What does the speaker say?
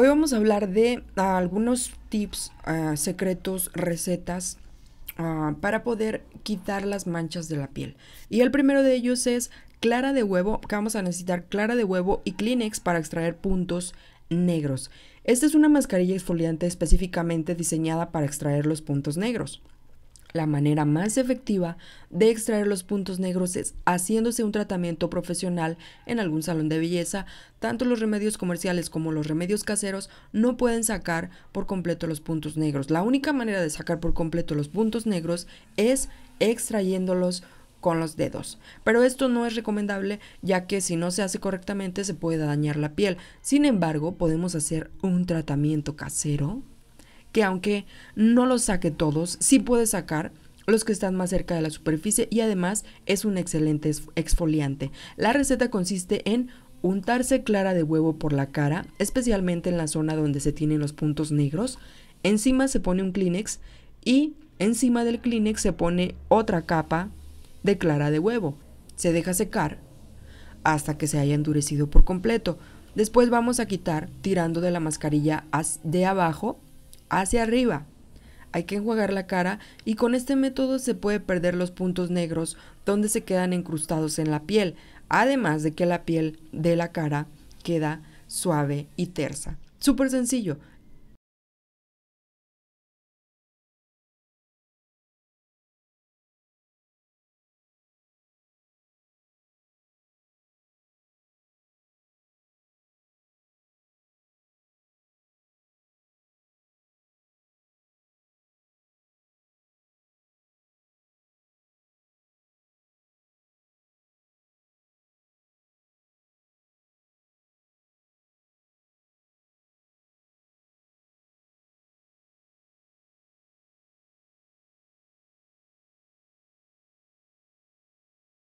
Hoy vamos a hablar de ah, algunos tips, ah, secretos, recetas ah, para poder quitar las manchas de la piel. Y el primero de ellos es clara de huevo, que vamos a necesitar clara de huevo y Kleenex para extraer puntos negros. Esta es una mascarilla exfoliante específicamente diseñada para extraer los puntos negros. La manera más efectiva de extraer los puntos negros es haciéndose un tratamiento profesional en algún salón de belleza. Tanto los remedios comerciales como los remedios caseros no pueden sacar por completo los puntos negros. La única manera de sacar por completo los puntos negros es extrayéndolos con los dedos. Pero esto no es recomendable ya que si no se hace correctamente se puede dañar la piel. Sin embargo, podemos hacer un tratamiento casero y aunque no los saque todos, sí puede sacar los que están más cerca de la superficie y además es un excelente exfoliante. La receta consiste en untarse clara de huevo por la cara, especialmente en la zona donde se tienen los puntos negros. Encima se pone un Kleenex y encima del Kleenex se pone otra capa de clara de huevo. Se deja secar hasta que se haya endurecido por completo. Después vamos a quitar tirando de la mascarilla de abajo hacia arriba. Hay que enjuagar la cara y con este método se puede perder los puntos negros donde se quedan incrustados en la piel, además de que la piel de la cara queda suave y tersa. Súper sencillo,